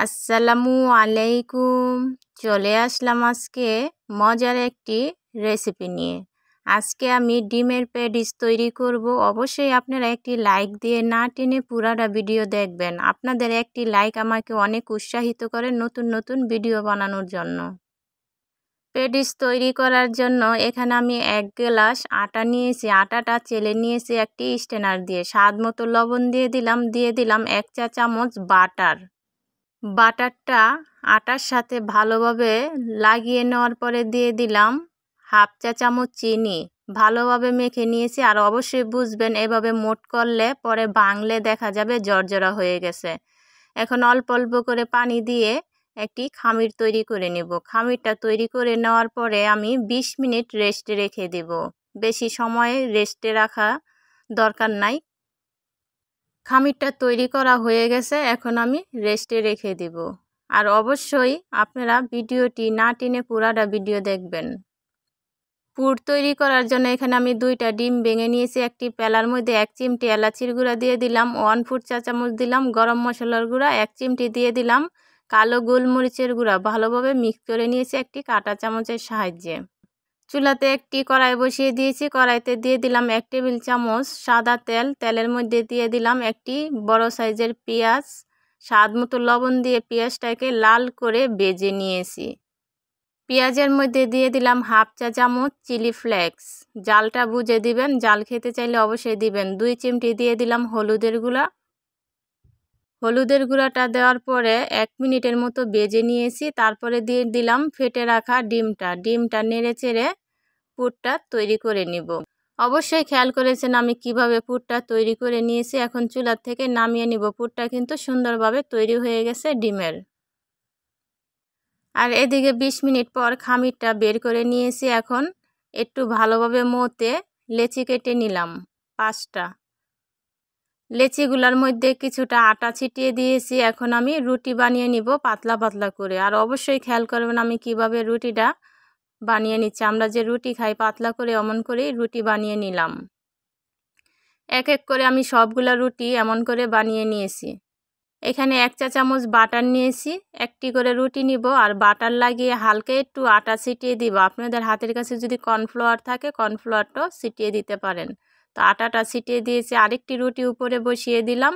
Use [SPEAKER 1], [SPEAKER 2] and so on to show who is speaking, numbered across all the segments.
[SPEAKER 1] আসসালামু আলাইকুম চলে আসলাম আজকে মজার একটি রেসিপি নিয়ে আজকে আমি ডিমের প্যাডিস তৈরি করব অবশ্যই আপনারা একটি লাইক দিয়ে না টেনে পুরাটা ভিডিও দেখবেন আপনাদের একটি লাইক আমাকে অনেক উৎসাহিত করে নতুন নতুন ভিডিও বানানোর জন্য প্যাডিস তৈরি করার জন্য এখানে আমি এক গ্লাস আটা নিয়েছি আটাটা চেলে নিয়েছি একটি স্টেনার দিয়ে স্বাদ মতো লবণ দিয়ে দিলাম দিয়ে দিলাম এক চা চামচ বাটার বাটারটা আটার সাথে ভালোভাবে লাগিয়ে নেওয়ার পরে দিয়ে দিলাম হাফ চা চামচ চিনি ভালোভাবে মেখে নিয়েছি আর অবশ্যই বুঝবেন এভাবে মোট করলে পরে বাংলে দেখা যাবে জর্জরা হয়ে গেছে এখন অল্প অল্প করে পানি দিয়ে একটি খামির তৈরি করে নেব খামিরটা তৈরি করে নেওয়ার পরে আমি ২০ মিনিট রেস্টে রেখে দেব বেশি সময় রেস্টে রাখা দরকার নাই খামিরটা তৈরি করা হয়ে গেছে এখন আমি রেস্টে রেখে দিব আর অবশ্যই আপনারা ভিডিওটি না টেনে পুরাটা ভিডিও দেখবেন পুর তৈরি করার জন্য এখানে আমি দুইটা ডিম ভেঙে নিয়েছি একটি পেলার মধ্যে এক চিমটি এলাচির গুঁড়া দিয়ে দিলাম ওয়ান ফুট চা চামচ দিলাম গরম মশলার গুঁড়া এক চিমটি দিয়ে দিলাম কালো গোলমরিচের গুঁড়া ভালোভাবে মিক্স করে নিয়েছি একটি কাটা চামচের সাহায্যে চুলাতে একটি কড়াই বসিয়ে দিয়েছি কড়াইতে দিয়ে দিলাম এক টেবিল চামচ সাদা তেল তেলের মধ্যে দিয়ে দিলাম একটি বড় সাইজের পেঁয়াজ স্বাদ মতো লবণ দিয়ে পেঁয়াজটাকে লাল করে বেজে নিয়েছি পেঁয়াজের মধ্যে দিয়ে দিলাম হাফ চা চামচ চিলি ফ্লেক্স জালটা বুঝে দিবেন জাল খেতে চাইলে অবশ্যই দিবেন দুই চিমটি দিয়ে দিলাম হলুদের গুঁড়া হলুদের গুঁড়াটা দেওয়ার পরে এক মিনিটের মতো বেজে নিয়েছি তারপরে দিয়ে দিলাম ফেটে রাখা ডিমটা ডিমটা নেড়ে চেড়ে পুরটা তৈরি করে নিব অবশ্যই খেয়াল করেছেন আমি কিভাবে পুরটা তৈরি করে নিয়েছি এখন চুলার থেকে নামিয়ে নিব পুরটা কিন্তু সুন্দরভাবে তৈরি হয়ে গেছে ডিমের আর এদিকে ২০ মিনিট পর খামিরটা বের করে নিয়েছি এখন একটু ভালোভাবে মোতে লেচি কেটে নিলাম পাঁচটা লেচিগুলার মধ্যে কিছুটা আটা ছিটিয়ে দিয়েছি এখন আমি রুটি বানিয়ে নিব পাতলা পাতলা করে আর অবশ্যই খেয়াল করবেন আমি কিভাবে রুটিটা বানিয়ে নিচ্ছি আমরা যে রুটি খাই পাতলা করে অমন করেই রুটি বানিয়ে নিলাম এক এক করে আমি সবগুলা রুটি এমন করে বানিয়ে নিয়েছি এখানে এক চা চামচ বাটার নিয়েছি একটি করে রুটি নিব আর বাটার লাগিয়ে হালকা একটু আটা ছিটিয়ে দিব আপনাদের হাতের কাছে যদি কর্নফ্লাওয়ার থাকে কর্নফ্লাওয়ারটাও ছিটিয়ে দিতে পারেন তো আটাটা ছিটিয়ে দিয়েছি আরেকটি রুটি উপরে বসিয়ে দিলাম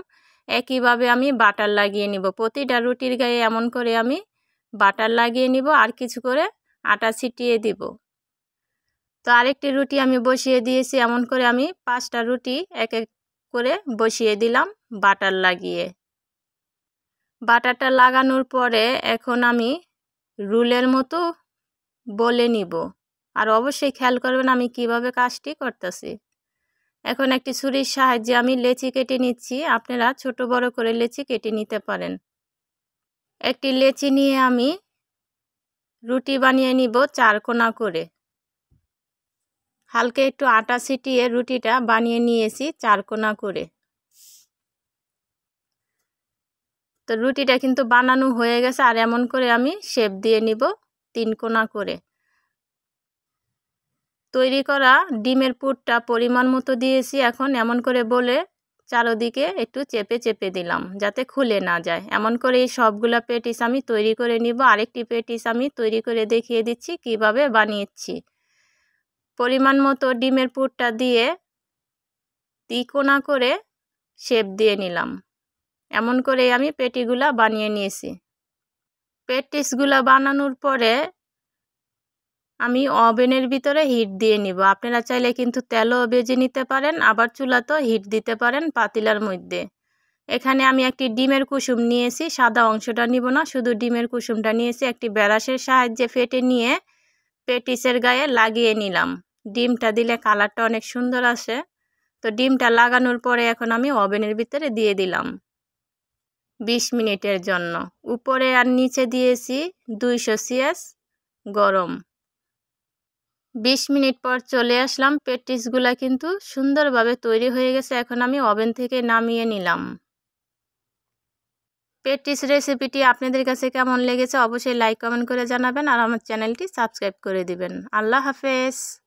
[SPEAKER 1] একইভাবে আমি বাটার লাগিয়ে নিব প্রতিটা রুটির গায়ে এমন করে আমি বাটার লাগিয়ে নিব আর কিছু করে আটা ছিটিয়ে দিব তো আরেকটি রুটি আমি বসিয়ে দিয়েছি এমন করে আমি পাঁচটা রুটি এক এক করে বসিয়ে দিলাম বাটার লাগিয়ে বাটারটা লাগানোর পরে এখন আমি রুলের মতো বলে নিব আর অবশ্যই খেয়াল করবেন আমি কিভাবে কাজটি করতেছি এখন একটি ছুরির সাহায্যে আমি লেচি কেটে নিচ্ছি আপনারা ছোট বড় করে লেচি কেটে নিতে পারেন একটি লেচি নিয়ে আমি রুটি বানিয়ে নিব চারকোনা করে হালকা একটু আটা ছিটিয়ে রুটিটা বানিয়ে নিয়েছি চার কোনা করে তো রুটিটা কিন্তু বানানো হয়ে গেছে আর এমন করে আমি শেপ দিয়ে নিব তিন কোনা করে তৈরি করা ডিমের পুরটা পরিমাণ মতো দিয়েছি এখন এমন করে বলে চারোদিকে একটু চেপে চেপে দিলাম যাতে খুলে না যায় এমন করে এই সবগুলো পেটিস আমি তৈরি করে নিব আরেকটি পেটিস আমি তৈরি করে দেখিয়ে দিচ্ছি কিভাবে বানিয়েছি পরিমাণ মতো ডিমের পুরটা দিয়ে তিকোনা করে শেপ দিয়ে নিলাম এমন করে আমি পেটিগুলা বানিয়ে নিয়েছি পেটিসগুলা বানানোর পরে আমি ওভেনের ভিতরে হিট দিয়ে নিব আপনারা চাইলে কিন্তু তেলও বেজে নিতে পারেন আবার চুলাতেও হিট দিতে পারেন পাতিলার মধ্যে এখানে আমি একটি ডিমের কুসুম নিয়েছি সাদা অংশটা নিব না শুধু ডিমের কুসুমটা নিয়েছি একটি ব্যারাসের সাহায্যে ফেটে নিয়ে পেটিসের গায়ে লাগিয়ে নিলাম ডিমটা দিলে কালারটা অনেক সুন্দর আসে তো ডিমটা লাগানোর পরে এখন আমি ওভেনের ভিতরে দিয়ে দিলাম ২০ মিনিটের জন্য উপরে আর নিচে দিয়েছি দুইশো সিএস গরম 20 মিনিট পর চলে আসলাম পেটিসগুলো কিন্তু সুন্দরভাবে তৈরি হয়ে গেছে এখন আমি ওভেন থেকে নামিয়ে নিলাম পেটিস রেসিপিটি আপনাদের কাছে কেমন লেগেছে অবশ্যই লাইক কমেন্ট করে জানাবেন আর আমার চ্যানেলটি সাবস্ক্রাইব করে দিবেন আল্লাহ হাফেজ